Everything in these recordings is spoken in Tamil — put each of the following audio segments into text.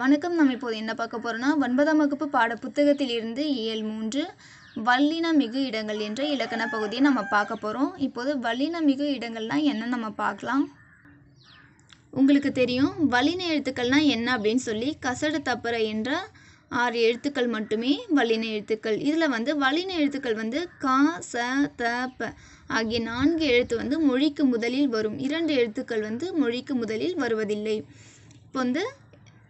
வணக்கம் நாம் இப்போது என்ன பார்க்க போகிறோன்னா ஒன்பதாம் வகுப்பு பாட புத்தகத்திலிருந்து இயல் மூன்று வல்லின மிகு இடங்கள் என்ற இலக்கண பகுதியை நம்ம பார்க்க போகிறோம் இப்போது வல்லின மிகு இடங்கள்லாம் என்ன நம்ம பார்க்கலாம் உங்களுக்கு தெரியும் வல்லின எழுத்துக்கள்னால் என்ன அப்படின்னு சொல்லி கசடு தப்பற என்ற ஆறு எழுத்துக்கள் மட்டுமே வல்லின எழுத்துக்கள் இதில் வந்து வல்லின எழுத்துக்கள் வந்து கா ச த ப ஆகிய நான்கு எழுத்து வந்து மொழிக்கு முதலில் வரும் இரண்டு எழுத்துக்கள் வந்து மொழிக்கு முதலில் வருவதில்லை இப்போ வந்து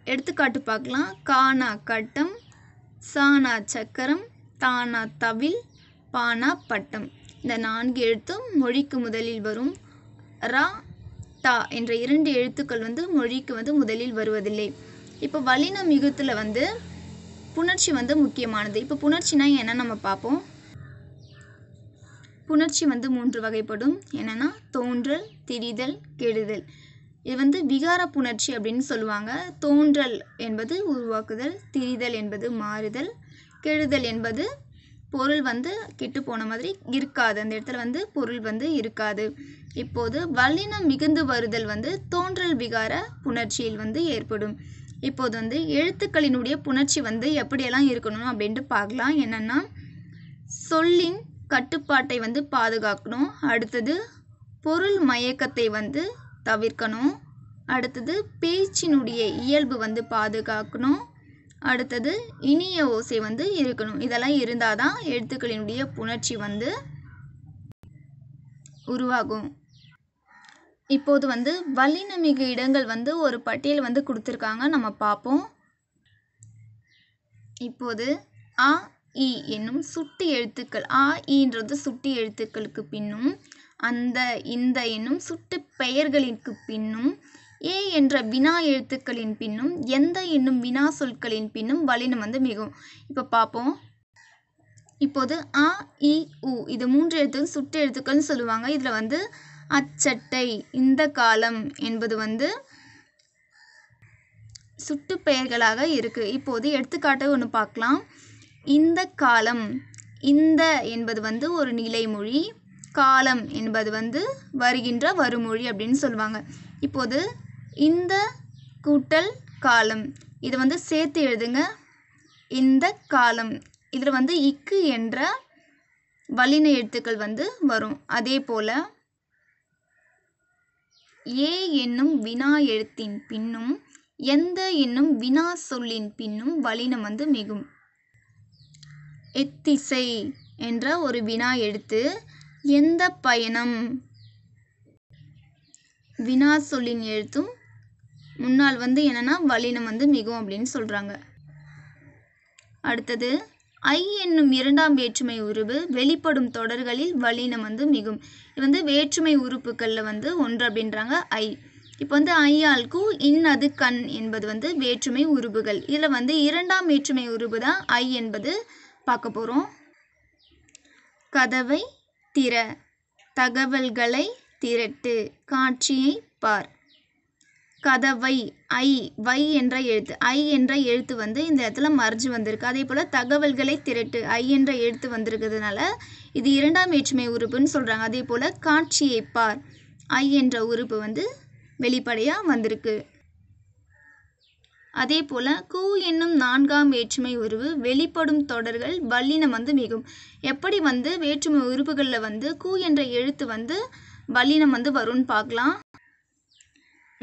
எடுத்துக்காட்டு பார்க்கலாம் கானா கட்டம் சானா சக்கரம் தானா தவில் பானா பட்டம் இந்த நான்கு எழுத்தும் மொழிக்கு முதலில் வரும் ரா தா என்ற இரண்டு எழுத்துக்கள் வந்து மொழிக்கு வந்து முதலில் வருவதில்லை இப்போ வலின மிகுத்தில் வந்து புணர்ச்சி வந்து முக்கியமானது இப்போ புணர்ச்சினா என்ன நம்ம பார்ப்போம் புணர்ச்சி வந்து மூன்று வகைப்படும் என்னென்னா தோன்றல் திரிதல் கெடுதல் இது வந்து விகார புணர்ச்சி அப்படின்னு சொல்லுவாங்க தோன்றல் என்பது உருவாக்குதல் திரிதல் என்பது மாறுதல் கெடுதல் என்பது பொருள் வந்து கெட்டு போன மாதிரி இருக்காது அந்த இடத்துல வந்து பொருள் வந்து இருக்காது இப்போது வல்லினம் மிகுந்து வருதல் வந்து தோன்றல் விகார புணர்ச்சியில் வந்து ஏற்படும் இப்போது வந்து எழுத்துக்களினுடைய புணர்ச்சி வந்து எப்படியெல்லாம் இருக்கணும் அப்படின்ட்டு பார்க்கலாம் என்னென்னா சொல்லின் கட்டுப்பாட்டை வந்து பாதுகாக்கணும் அடுத்தது பொருள் மயக்கத்தை வந்து தவிர்க்கணும் அடுத்தது பேச்சினுடைய இயல்பு வந்து பாதுகாக்கணும் அடுத்தது இனிய ஓசை வந்து இருக்கணும் இதெல்லாம் இருந்தால் தான் எழுத்துக்களினுடைய புணர்ச்சி வந்து உருவாகும் இப்போது வந்து வல்லினமிகு இடங்கள் வந்து ஒரு பட்டியல் வந்து கொடுத்துருக்காங்க நம்ம பார்ப்போம் இப்போது ஆ இ என்னும் சுட்டி எழுத்துக்கள் ஆ ஈன்றது சுட்டி எழுத்துக்களுக்கு பின்னும் அந்த இந்த என்னும் சுட்டு பெயர்களிற்கு பின்னும் ஏ என்ற வினா எழுத்துக்களின் பின்னும் எந்த என்னும் வினா சொற்களின் பின்னும் வலினம் வந்து மிகும் இப்போ பார்ப்போம் இப்போது அ இ உ இது மூன்று எழுத்துக்கள் சுட்டு எழுத்துக்கள்னு சொல்லுவாங்க இதில் வந்து அச்சட்டை இந்த காலம் என்பது வந்து சுட்டு பெயர்களாக இருக்குது இப்போது எடுத்துக்காட்டு ஒன்று பார்க்கலாம் இந்த காலம் இந்த என்பது வந்து ஒரு நிலைமொழி காலம் என்பது வந்து வருகின்ற வருமொழி அப்படின்னு சொல்லுவாங்க இப்போது இந்த கூட்டல் காலம் இதை வந்து சேர்த்து எழுதுங்க இந்த காலம் இதில் வந்து இக்கு என்ற வலின எழுத்துக்கள் வந்து வரும் அதே போல் ஏ என்னும் வினா எழுத்தின் பின்னும் எந்த என்னும் வினா சொல்லின் பின்னும் வலினம் வந்து மிகும் எத்திசை என்ற ஒரு வினா எழுத்து எந்த பயணம் வினா சொல்லின் எழுத்தும் முன்னால் வந்து என்னன்னா வலினம் வந்து மிகும் அப்படின்னு சொல்கிறாங்க அடுத்தது ஐ என்னும் இரண்டாம் வேற்றுமை உருவு வெளிப்படும் தொடர்களில் வலினம் வந்து மிகும் இது வந்து வேற்றுமை உறுப்புகளில் வந்து ஒன்று அப்படின்றாங்க ஐ இப்போ வந்து கு இன் அது கண் என்பது வந்து வேற்றுமை உருபுகள் இதில் வந்து இரண்டாம் வேற்றுமை உருபு தான் ஐ என்பது பார்க்க போகிறோம் கதவை திற தகவல்களை திரட்டு காட்சியை பார் கதவை ஐ வை என்ற எழுத்து ஐ என்ற எழுத்து வந்து இந்த இடத்துல மறைஞ்சு வந்திருக்கு அதே போல் தகவல்களை திரட்டு ஐ என்ற எழுத்து வந்திருக்கிறதுனால இது இரண்டாம் வேற்றுமை உறுப்புன்னு சொல்கிறாங்க அதே போல் காட்சியை பார் ஐ என்ற உறுப்பு வந்து வெளிப்படையாக வந்திருக்கு அதேபோல் கூ என்னும் நான்காம் வேற்றுமை உருவு வெளிப்படும் தொடர்கள் வல்லினம் வந்து மிகும் எப்படி வந்து வேற்றுமை உறுப்புகளில் வந்து கூ என்ற எழுத்து வந்து வல்லினம் வந்து வரும்னு பார்க்கலாம்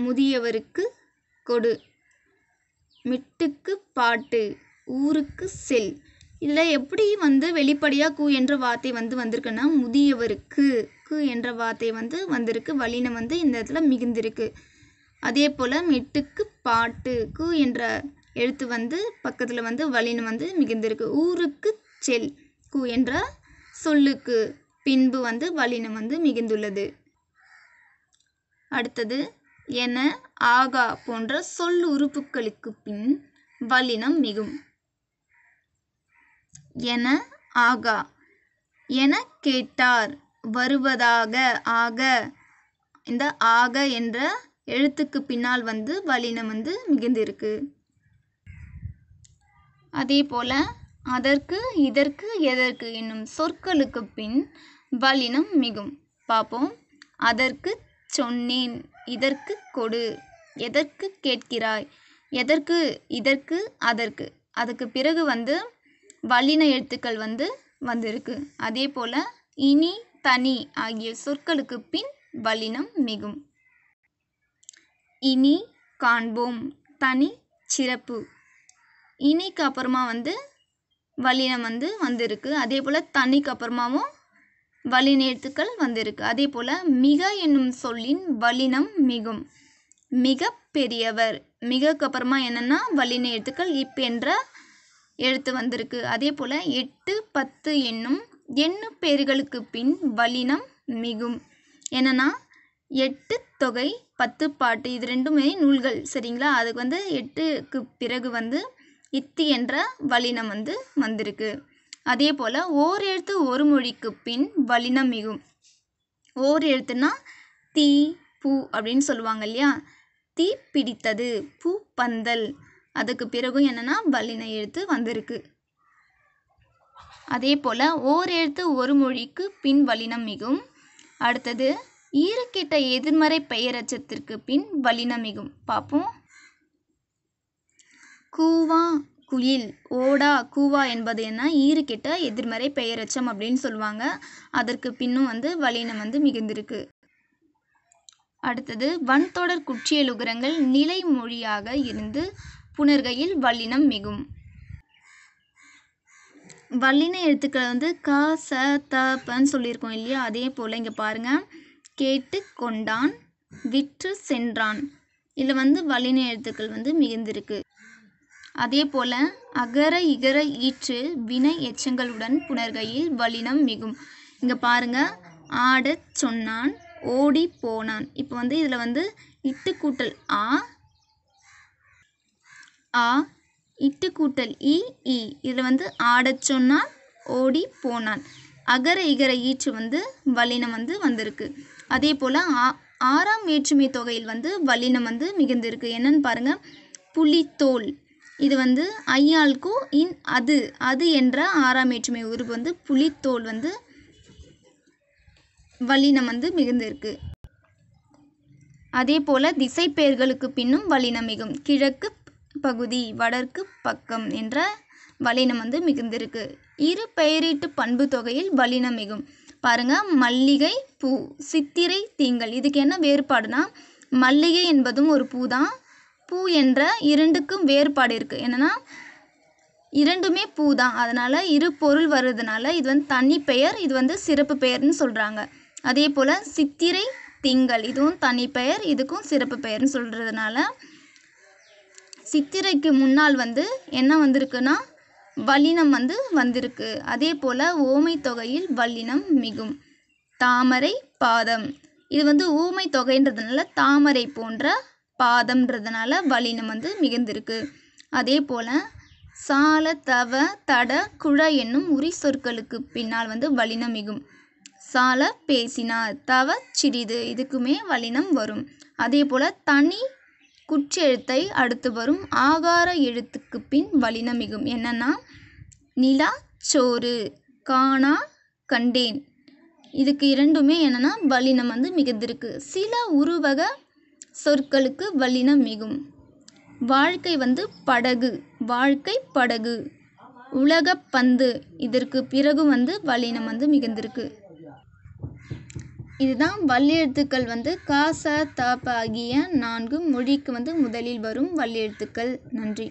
முதியவருக்கு கொடு மிட்டுக்கு பாட்டு ஊருக்கு செல் இதில் எப்படி வந்து வெளிப்படையாக கூ என்ற வார்த்தை வந்து வந்திருக்குன்னா முதியவருக்கு கு என்ற வார்த்தை வந்து வந்திருக்கு வல்லினம் வந்து இந்த இடத்துல மிகுந்திருக்கு அதே போல் மெட்டுக்கு பாட்டு கு என்ற எழுத்து வந்து பக்கத்தில் வந்து வல்லினம் வந்து மிகுந்திருக்கு ஊருக்கு செல் கு என்ற சொல்லுக்கு பின்பு வந்து வலினம் வந்து மிகுந்துள்ளது அடுத்தது என ஆகா போன்ற சொல் உறுப்புகளுக்கு பின் வலினம் மிகும் என ஆகா என கேட்டார் வருவதாக ஆக இந்த ஆக என்ற எழுத்துக்கு பின்னால் வந்து வலினம் வந்து மிகுந்திருக்கு அதே போல் அதற்கு இதற்கு எதற்கு என்னும் சொற்களுக்கு பின் வலினம் மிகும் பார்ப்போம் அதற்கு சொன்னேன் இதற்கு கொடு எதற்கு கேட்கிறாய் எதற்கு இதற்கு அதற்கு அதுக்கு பிறகு வந்து வல்லின எழுத்துக்கள் வந்து வந்திருக்கு அதே போல் இனி தனி ஆகிய சொற்களுக்கு பின் வல்லினம் மிகும் இனி காண்போம் தனி சிறப்பு இனிக்கு அப்புறமா வந்து வலினம் வந்து வந்திருக்கு அதே போல் தனிக்கு அப்புறமாவும் எழுத்துக்கள் வந்திருக்கு அதே போல் மிக என்னும் சொல்லின் வலினம் மிகும் மிக பெரியவர் மிகக்கு அப்புறமா என்னென்னா வலின எழுத்துக்கள் இப் என்ற எழுத்து வந்திருக்கு அதே போல் எட்டு பத்து என்னும் எண்ணு பேர்களுக்கு பின் வலினம் மிகும் என்னென்னா எட்டு தொகை பத்து பாட்டு இது ரெண்டுமே நூல்கள் சரிங்களா அதுக்கு வந்து எட்டுக்கு பிறகு வந்து இத்தி என்ற வலினம் வந்து வந்திருக்கு அதே போல் ஓர் எழுத்து ஒரு மொழிக்கு பின் வலினம் மிகும் ஓர் எழுத்துனா தீ பூ அப்படின்னு சொல்லுவாங்க இல்லையா தீ பிடித்தது பூ பந்தல் அதுக்கு பிறகும் என்னென்னா வலின எழுத்து வந்திருக்கு அதே போல் ஓர் எழுத்து ஒரு மொழிக்கு பின் வலினம் மிகும் அடுத்தது ஈரக்கிட்ட எதிர்மறை பெயரச்சத்திற்கு பின் வலினமிகும் பார்ப்போம் கூவா குயில் ஓடா கூவா என்பது என்ன ஈறுகெட்ட எதிர்மறை பெயரச்சம் அப்படின்னு சொல்லுவாங்க அதற்கு பின்னும் வந்து வலினம் வந்து மிகுந்திருக்கு அடுத்தது வன்தொடர் குற்றியலுகரங்கள் நிலை மொழியாக இருந்து புனர்கையில் வல்லினம் மிகும் வல்லின எழுத்துக்களை வந்து க ச தப்பன்னு சொல்லியிருக்கோம் இல்லையா அதே போல் இங்கே பாருங்கள் கேட்டு கொண்டான் விற்று சென்றான் இதில் வந்து வலின எழுத்துக்கள் வந்து மிகுந்திருக்கு அதே போல் அகர இகர ஈற்று வினை எச்சங்களுடன் புணர்கையில் வலினம் மிகும் இங்கே பாருங்க ஆடச் சொன்னான் ஓடி போனான் இப்போ வந்து இதில் வந்து இட்டு கூட்டல் ஆ ஆ இட்டு கூட்டல் இ இ இதில் வந்து ஆடச் சொன்னான் ஓடி போனான் அகர இகர ஈற்று வந்து வலினம் வந்து வந்திருக்கு அதே போல் ஆ ஆறாம் வேற்றுமை தொகையில் வந்து வல்லினம் வந்து மிகுந்திருக்கு என்னன்னு பாருங்கள் புலித்தோல் இது வந்து ஐயாளுக்கு இன் அது அது என்ற ஆறாம் வேற்றுமை உருவு வந்து புலித்தோல் வந்து வல்லினம் வந்து மிகுந்திருக்கு அதே போல் திசை பெயர்களுக்கு பின்னும் வல்லினம் மிகும் கிழக்கு பகுதி வடக்கு பக்கம் என்ற வலினம் வந்து மிகுந்திருக்கு இரு பெயரீட்டு பண்பு தொகையில் வலினம் மிகும் பாருங்கள் மல்லிகை பூ சித்திரை தீங்கள் இதுக்கு என்ன வேறுபாடுனா மல்லிகை என்பதும் ஒரு பூ தான் பூ என்ற இரண்டுக்கும் வேறுபாடு இருக்குது என்னென்னா இரண்டுமே பூ தான் அதனால் இரு பொருள் வருதுனால இது வந்து தனி பெயர் இது வந்து சிறப்பு பெயர்னு சொல்கிறாங்க அதே போல் சித்திரை திங்கள் இதுவும் தனி பெயர் இதுக்கும் சிறப்பு பெயர்னு சொல்கிறதுனால சித்திரைக்கு முன்னால் வந்து என்ன வந்திருக்குன்னா வல்லினம் வந்து வந்திருக்கு அதே போல் ஓமை தொகையில் வல்லினம் மிகும் தாமரை பாதம் இது வந்து ஊமை தொகைன்றதுனால தாமரை போன்ற பாதம்ன்றதுனால வல்லினம் வந்து மிகுந்திருக்கு அதே போல் சால தவ தட குழ என்னும் உரி சொற்களுக்கு பின்னால் வந்து வலினம் மிகும் சால பேசினார் தவ சிறிது இதுக்குமே வலினம் வரும் அதே போல் தனி குற்றெழுத்தை அடுத்து வரும் ஆகார எழுத்துக்கு பின் வலினமிகும் மிகும் என்னென்னா நிலா சோறு காணா கண்டேன் இதுக்கு இரண்டுமே என்னென்னா வலினம் வந்து மிகுந்திருக்கு சில உருவக சொற்களுக்கு வலினம் மிகும் வாழ்க்கை வந்து படகு வாழ்க்கை படகு பந்து இதற்கு பிறகு வந்து வலினம் வந்து மிகுந்திருக்கு இதுதான் வள்ளியெழுத்துக்கள் வந்து காச ச ஆகிய நான்கு மொழிக்கு வந்து முதலில் வரும் வள்ளியெழுத்துக்கள் நன்றி